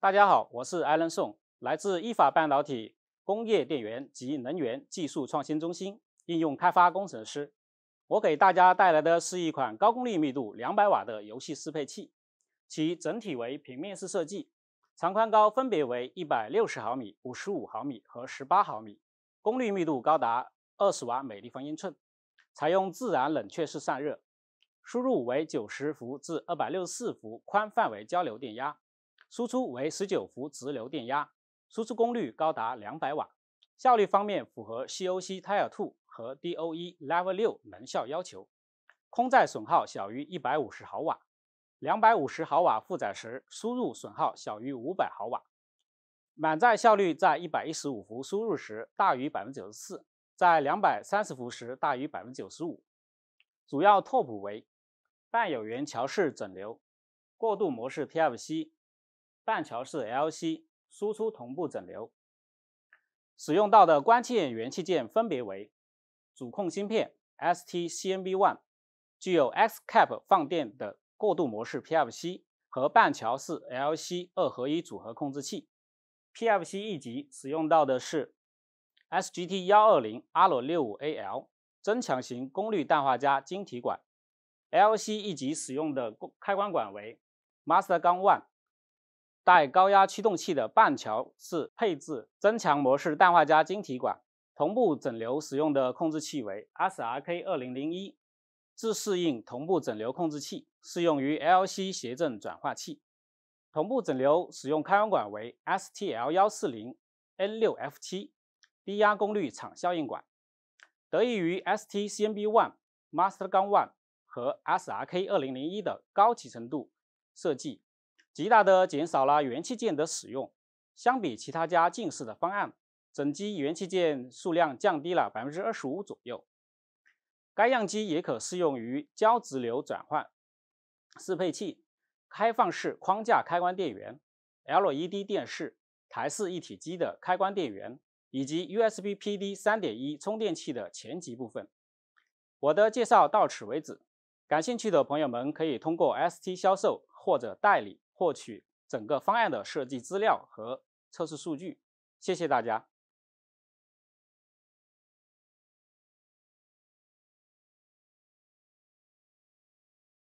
大家好，我是艾伦宋，来自依法半导体工业电源及能源技术创新中心应用开发工程师。我给大家带来的是一款高功率密度两百瓦的游戏适配器，其整体为平面式设计，长宽高分别为一百六十毫米、五十五毫米和十八毫米，功率密度高达二十瓦每立方英寸，采用自然冷却式散热，输入为九十伏至二百六十四伏宽范围交流电压。输出为十九伏直流电压，输出功率高达两百瓦，效率方面符合 COC Tier Two 和 DOE Level 六能效要求，空载损耗小于一百五十毫瓦，两百五十毫瓦负载时输入损耗小于五百毫瓦，满载效率在一百一十五伏输入时大于百分之九十四，在两百三十伏时大于百分之九十五。主要拓扑为半有源桥式整流，过渡模式 PFC。半桥式 L C 输出同步整流，使用到的关键元器件分别为主控芯片 S T C N B One，具有 X Cap 放电的过渡模式 P F C 和半桥式 L C 二合一组合控制器。P F C 一级使用到的是 S G T 幺二零 R 六五 A L 增强型功率氮化镓晶体管，L C 一级使用的开关管为 Master 钢 One。带高压驱动器的半桥式配置增强模式氮化镓晶体管同步整流使用的控制器为 SRK 二零零一自适应同步整流控制器，适用于 LC 谐振转化器。同步整流使用开关管为 STL 幺四零 N 六 F 七低压功率场效应管。得益于 s t c n b One Mastercon One 和 SRK 二零零一的高集成度设计。极大地减少了元器件的使用，相比其他家近视的方案，整机元器件数量降低了百分之二十五左右。该样机也可适用于交直流转换适配器、开放式框架开关电源、LED 电视、台式一体机的开关电源以及 USB PD 3.1充电器的前级部分。我的介绍到此为止，感兴趣的朋友们可以通过 ST 销售或者代理。获取整个方案的设计资料和测试数据。谢谢大家。